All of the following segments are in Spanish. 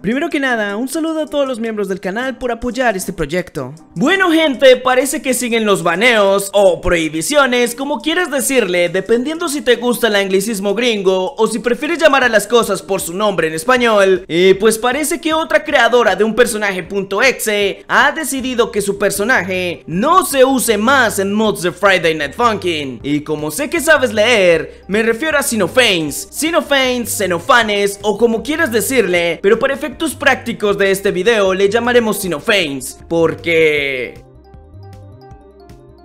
Primero que nada, un saludo a todos los miembros del canal por apoyar este proyecto. Bueno gente, parece que siguen los baneos o prohibiciones, como quieras decirle, dependiendo si te gusta el anglicismo gringo o si prefieres llamar a las cosas por su nombre en español. Y pues parece que otra creadora de un personaje personaje.exe ha decidido que su personaje no se use más en mods de Friday Night Funkin'. Y como sé que sabes leer, me refiero a Sinofanes, Sinofanes, Xenofanes o como quieras decirle, pero prefiero efectos prácticos de este video le llamaremos Sinophanes, porque...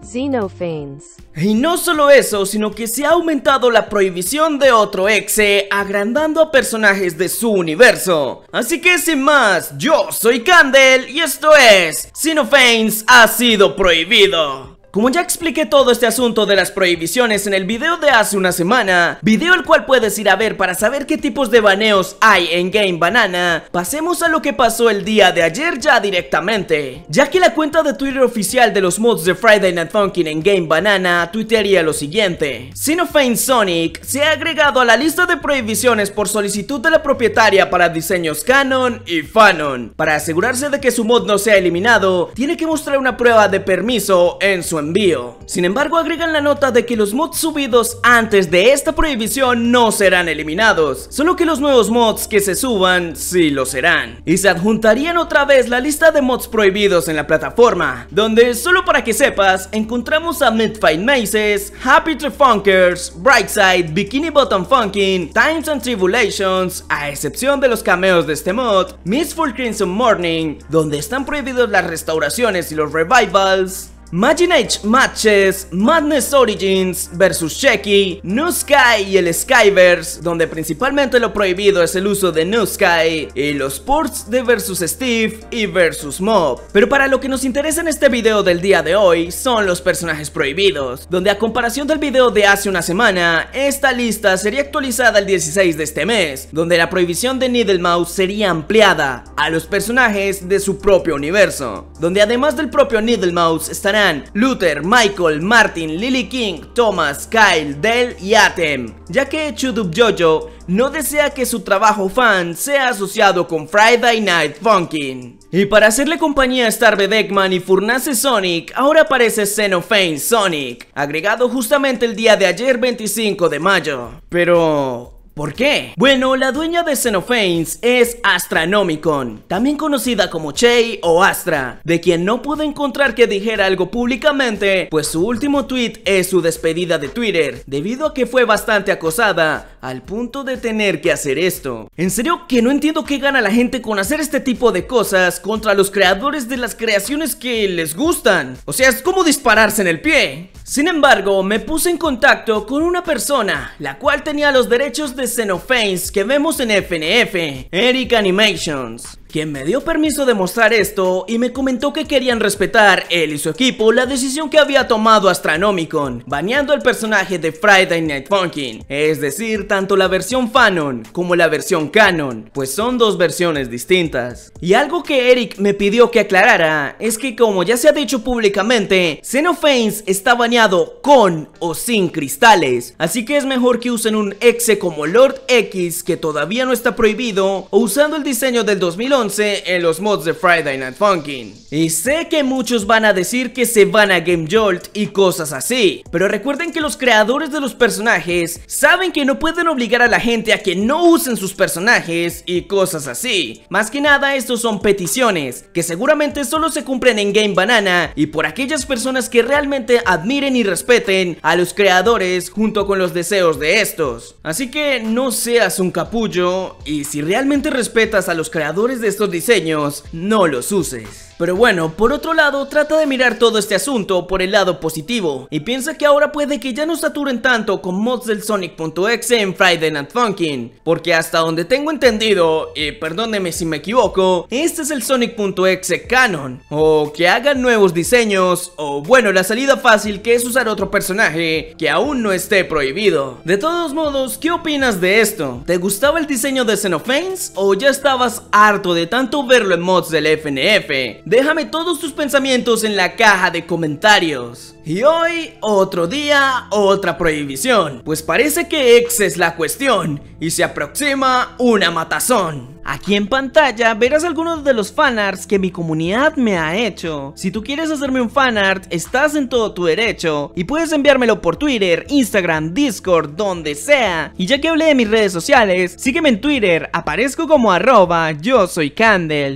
Xenophanes. Y no solo eso, sino que se ha aumentado la prohibición de otro exe, agrandando a personajes de su universo. Así que sin más, yo soy Candle y esto es Sinophanes ha sido prohibido. Como ya expliqué todo este asunto de las prohibiciones en el video de hace una semana, video el cual puedes ir a ver para saber qué tipos de baneos hay en Game Banana, pasemos a lo que pasó el día de ayer ya directamente, ya que la cuenta de Twitter oficial de los mods de Friday Night Funkin' en Game Banana tuitearía lo siguiente, Sinofane Sonic se ha agregado a la lista de prohibiciones por solicitud de la propietaria para diseños canon y fanon, para asegurarse de que su mod no sea eliminado, tiene que mostrar una prueba de permiso en su envío. Sin embargo, agregan la nota de que los mods subidos antes de esta prohibición no serán eliminados, solo que los nuevos mods que se suban sí lo serán. Y se adjuntarían otra vez la lista de mods prohibidos en la plataforma, donde solo para que sepas, encontramos a Midfight Maces, Happy Tree Funkers, Brightside, Bikini Bottom Funkin, Times and Tribulations, a excepción de los cameos de este mod, Mistful Crimson Morning, donde están prohibidos las restauraciones y los revivals, Maginage Matches, Madness Origins vs Shecky, New Sky y el Skyverse, donde principalmente lo prohibido es el uso de New Sky, y los ports de vs Steve y vs Mob. Pero para lo que nos interesa en este video del día de hoy son los personajes prohibidos, donde a comparación del video de hace una semana, esta lista sería actualizada el 16 de este mes, donde la prohibición de Needle Mouse sería ampliada a los personajes de su propio universo, donde además del propio Needle Mouse estará Luther, Michael, Martin, Lily King, Thomas, Kyle, Dell y Atem, ya que Chudub Jojo no desea que su trabajo fan sea asociado con Friday Night Funkin'. Y para hacerle compañía a Starved y Furnace Sonic, ahora aparece Xenophane Sonic, agregado justamente el día de ayer 25 de mayo. Pero... ¿Por qué? Bueno, la dueña de Xenophanes es Astronomicon, también conocida como Chey o Astra, de quien no pude encontrar que dijera algo públicamente, pues su último tweet es su despedida de Twitter, debido a que fue bastante acosada, al punto de tener que hacer esto. En serio que no entiendo qué gana la gente con hacer este tipo de cosas contra los creadores de las creaciones que les gustan. O sea, es como dispararse en el pie. Sin embargo, me puse en contacto con una persona, la cual tenía los derechos de Xenoface que vemos en FNF, Eric Animations quien me dio permiso de mostrar esto y me comentó que querían respetar él y su equipo la decisión que había tomado Astronomicon, bañando el personaje de Friday Night Funkin', es decir, tanto la versión Fanon como la versión Canon, pues son dos versiones distintas. Y algo que Eric me pidió que aclarara es que como ya se ha dicho públicamente, Xenophanes está bañado con o sin cristales, así que es mejor que usen un exe como Lord X que todavía no está prohibido o usando el diseño del 2011 en los mods de Friday Night Funkin'. Y sé que muchos van a decir que se van a Game Jolt y cosas así, pero recuerden que los creadores de los personajes saben que no pueden obligar a la gente a que no usen sus personajes y cosas así. Más que nada estos son peticiones, que seguramente solo se cumplen en Game Banana y por aquellas personas que realmente admiren y respeten a los creadores junto con los deseos de estos. Así que no seas un capullo y si realmente respetas a los creadores de estos diseños, no los uses. Pero bueno, por otro lado, trata de mirar todo este asunto por el lado positivo y piensa que ahora puede que ya no saturen tanto con mods del Sonic.exe en Friday Night Funkin', porque hasta donde tengo entendido, y perdóneme si me equivoco, este es el Sonic.exe canon, o que hagan nuevos diseños, o bueno, la salida fácil que es usar otro personaje que aún no esté prohibido. De todos modos, ¿qué opinas de esto? ¿Te gustaba el diseño de Xenophanes o ya estabas harto de tanto verlo en mods del FNF? Déjame todos tus pensamientos en la caja de comentarios. Y hoy, otro día, otra prohibición. Pues parece que ex es la cuestión y se aproxima una matazón. Aquí en pantalla verás algunos de los fanarts que mi comunidad me ha hecho. Si tú quieres hacerme un fanart, estás en todo tu derecho y puedes enviármelo por Twitter, Instagram, Discord, donde sea. Y ya que hablé de mis redes sociales, sígueme en Twitter, aparezco como arroba yo soy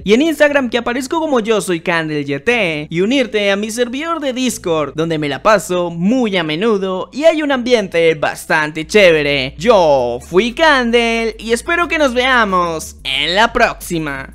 y en Instagram que aparezco como yo soy y unirte a mi servidor de Discord donde me la paso muy a menudo y hay un ambiente bastante chévere. Yo fui Candel y espero que nos veamos en la próxima.